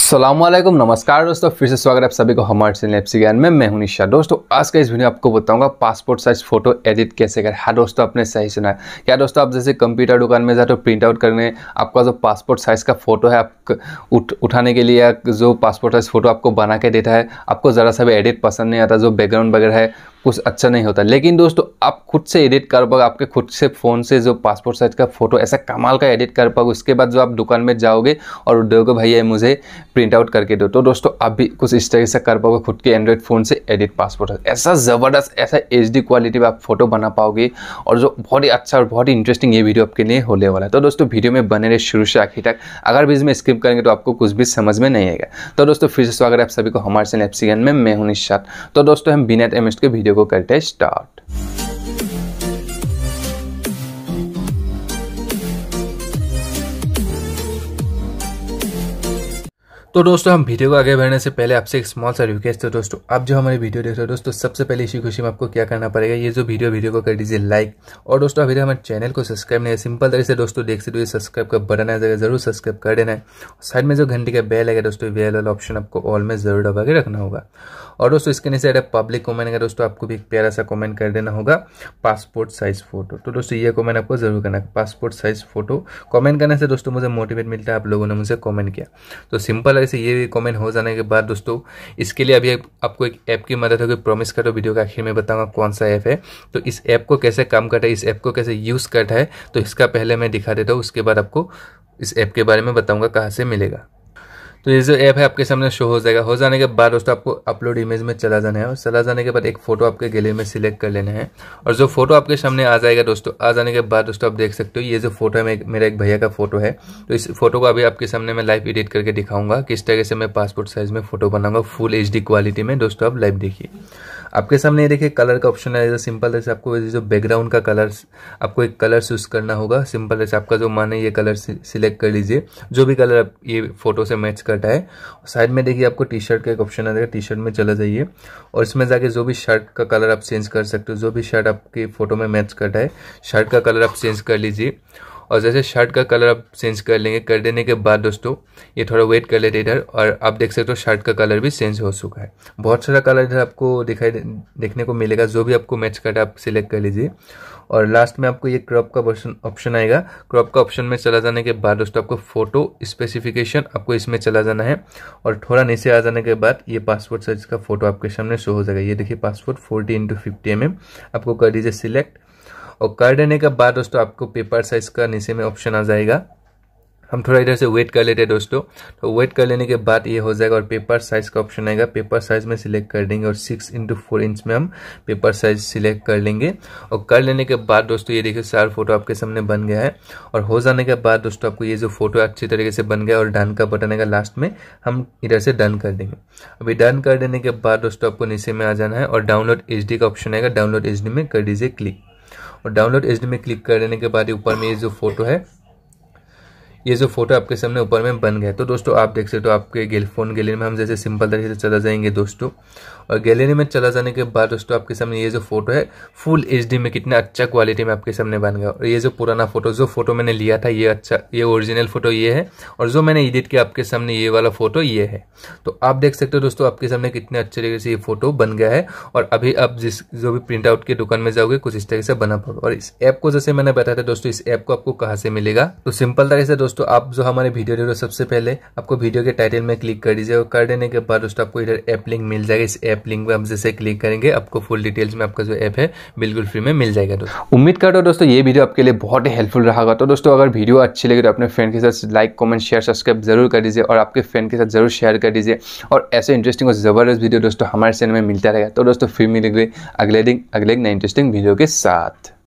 सलामकुम नमस्कार दोस्तों फिर से स्वागत है आप सभी को हमारे चैनल सी ज्ञान में मैं हूं निशा दोस्तों आज का इस वीडियो आपको बताऊंगा पासपोर्ट साइज फोटो एडिट कैसे करें हाँ दोस्तों आपने सही सुना है क्या दोस्तों आप जैसे कंप्यूटर दुकान में जाते हो प्रिंट आउट करने आपका जो पासपोर्ट साइज़ का फ़ोटो है आप उठ, उठाने के लिए जो पासपोर्ट साइज़ फ़ोटो आपको बना के देता है आपको ज़रा सा भी एडिट पसंद नहीं आता जो बैकग्राउंड वगैरह है कुछ अच्छा नहीं होता लेकिन दोस्तों आप खुद से एडिट कर पाओगे आपके खुद से फ़ोन से जो पासपोर्ट साइज़ का फ़ोटो ऐसा कमाल का एडिट कर पाओगे उसके बाद जो आप दुकान में जाओगे और दोगे भैया मुझे प्रिंट आउट करके दो तो दोस्तों आप भी कुछ इस तरीके से कर पाओगे खुद के एंड्रॉयड फ़ोन से एडिट पासपोर्ट साइज ऐसा ज़बरदस्त ऐसा एच क्वालिटी में आप फोटो बना पाओगे और जो बहुत ही अच्छा और बहुत ही इंटरेस्टिंग ये वीडियो आपके लिए होने वाला है तो दोस्तों वीडियो में बने रहे शुरू से आखिर तक अगर भी इसमें स्किप करेंगे तो आपको कुछ भी समझ में नहीं आएगा तो दोस्तों फिर से स्वागत है आप सभी को हमारे चैनल एप्सिकन में मैं हूं निशात तो दोस्तों हम बिना एम के वीडियो वीडियो को करते हैं स्टार्ट तो दोस्तों हम वीडियो को आगे बढ़ने से पहले आपसे एक स्मॉल सा रिक्वेस्ट है दोस्तों आप जो हमारी वीडियो देख रहे हो दोस्तों सबसे पहले इसी खुशी में आपको क्या करना पड़ेगा ये जो वीडियो वीडियो को कर दीजिए लाइक और दोस्तों अभी हमारे चैनल को सब्सक्राइब नहीं है सिंपल तरीके से दोस्तों देख सकते हो सब्सक्राइब का बटन है जरूर सब्सक्राइब कर देना है साइड में जो घंटे का बेल है दोस्तों बेल वाला ऑप्शन आपको ऑल में जरूर दबा के रखना होगा और दोस्तों इसके नीचे अगर पब्लिक कॉमेंट है दोस्तों आपको भी एक प्यारा सा कॉमेंट कर देना होगा पासपोर्ट साइज़ फ़ोटो तो दोस्तों ये कॉमेंट आपको ज़रूर करना पासपोर्ट साइज़ फ़ोटो कॉमेंट करने से दोस्तों मुझे मोटिवेट मिलता है आप लोगों ने मुझे कॉमेंट किया तो सिंपल ऐसे ये कॉमेंट हो जाने के बाद दोस्तों इसके लिए अभी आपको एक ऐप की मदद होगी प्रॉमिस करो वीडियो का आखिर में बताऊँगा कौन सा ऐप है तो इस ऐप को कैसे काम करता है इस ऐप को कैसे यूज़ करता है तो इसका पहले मैं दिखा देता हूँ उसके बाद आपको इस ऐप के बारे में बताऊँगा कहाँ से मिलेगा तो ये जो ऐप है आपके सामने शो हो जाएगा हो जाने के बाद दोस्तों आपको अपलोड इमेज में चला जाना है और चला जाने के बाद एक फोटो आपके गैलरी में सिलेक्ट कर लेना है और जो फोटो आपके सामने आ जाएगा दोस्तों आ जाने के बाद दोस्तों आप देख सकते हो ये जो फोटो है मेरा एक भैया का फोटो है तो इस फोटो को अभी आपके सामने मैं लाइव एडिट करके दिखाऊंगा किस तरह से मैं पासपोर्ट साइज में फोटो बनाऊंगा फुल एच क्वालिटी में दोस्तों आप लाइव देखिए आपके सामने ये देखिए कलर का ऑप्शन है सिंपल जैसे आपको जो बैकग्राउंड का कलर आपको एक कलर चूज करना होगा सिंपल जैसे आपका जो मन है ये कलर सिलेक्ट कर लीजिए जो भी कलर आप ये फोटो से मैच करता है साइड में देखिए आपको टी शर्ट का एक ऑप्शन आ जाएगा टी शर्ट में चला जाइए और इसमें जाके जो भी शर्ट का कलर आप चेंज कर सकते हो जो भी शर्ट आपकी फोटो में मैच करता है शर्ट का कलर आप चेंज कर लीजिए और जैसे शर्ट का कलर आप चेंज कर लेंगे कर देने के बाद दोस्तों ये थोड़ा वेट कर लेते इधर और आप देख सकते हो शर्ट का कलर भी चेंज हो चुका है बहुत सारा कलर इधर आपको दिखाई देखने को मिलेगा जो भी आपको मैच करता है आप सिलेक्ट कर लीजिए और लास्ट में आपको ये क्रॉप का ऑप्शन ऑप्शन आएगा क्रॉप का ऑप्शन में चला जाने के बाद दोस्तों आपको फोटो स्पेसिफिकेशन आपको इसमें चला जाना है और थोड़ा नीचे आ जाने के बाद ये पासपोर्ट साइज का फोटो आपके सामने शो हो जाएगा ये देखिए passport forty into fifty M आपको कर दीजिए सिलेक्ट और कर देने के बाद दोस्तों आपको पेपर साइज का नीचे में ऑप्शन आ जाएगा हम थोड़ा इधर से वेट कर लेते हैं दोस्तों तो वेट कर लेने के बाद ये हो जाएगा और पेपर साइज का ऑप्शन आएगा पेपर साइज में सिलेक्ट कर देंगे और सिक्स इंटू फोर इंच में हम पेपर साइज सिलेक्ट कर लेंगे और कर लेने के बाद दोस्तों ये देखिए सारा फोटो आपके सामने बन गया है और हो जाने के बाद दोस्तों आपको ये जो फोटो अच्छी तरीके से बन गया और डन का बटन आएगा लास्ट में हम इधर से डन कर देंगे अभी डन कर देने के बाद दोस्तों आपको नीचे में आ जाना है और डाउनलोड एच का ऑप्शन आएगा डाउनलोड एच में कर दीजिए क्लिक और डाउनलोड एच में क्लिक कर देने के बाद ऊपर में ये जो फोटो है ये जो फोटो आपके सामने ऊपर में बन गया तो दोस्तों आप देख सकते हो तो आपके गेल फोन गैलरी में हम जैसे सिंपल तरीके से चला जाएंगे दोस्तों और गैलरी में चला जाने के बाद दोस्तों आपके सामने ये जो फोटो है फुल एच में कितना अच्छा क्वालिटी में आपके सामने बन गया और ये जो पुराना फोटो जो फोटो मैंने लिया था ये अच्छा ये ओरिजिनल फोटो ये है और जो मैंने एडिट किया आपके सामने ये वाला फोटो ये है तो आप देख सकते हो दोस्तों आपके सामने कितने अच्छे तरीके से ये फोटो बन गया है और अभी आप जिस जो भी प्रिंट आउट की दुकान में जाओगे कुछ इस तरीके से बना पाओगे और इस ऐप को जैसे मैंने बताया था दोस्तों इस ऐप को आपको कहाँ से मिलेगा तो सिंपल तरीके से दोस्तों आप जो हमारे वीडियो देखो सबसे पहले आपको वीडियो के टाइटल में क्लिक कर दीजिए और कर देने के बाद दोस्तों आपको इधर ऐप लिंक मिल जाएगा इस ऐप ऐप लिंक पर हम जैसे क्लिक करेंगे आपको फुल डिटेल्स में आपका जो ऐप है बिल्कुल फ्री में मिल जाएगा दोस्तों उम्मीद करता हूँ दोस्तों ये वीडियो आपके लिए बहुत ही हेल्पफुल रहा होगा तो दोस्तों अगर वीडियो अच्छी लगे तो अपने फ्रेंड के साथ लाइक कमेंट शेयर सब्सक्राइब जरूर कर दीजिए और आपके फ्रेंड के साथ जरूर शेयर कर दीजिए और ऐसे इंटरेस्टिंग और ज़बरदस्त वीडियो दोस्तों हमारे चैनल में मिलता रहेगा तो दोस्तों फिर मिलेंगे अगले दिन अगले एक इंटरेस्टिंग वीडियो के साथ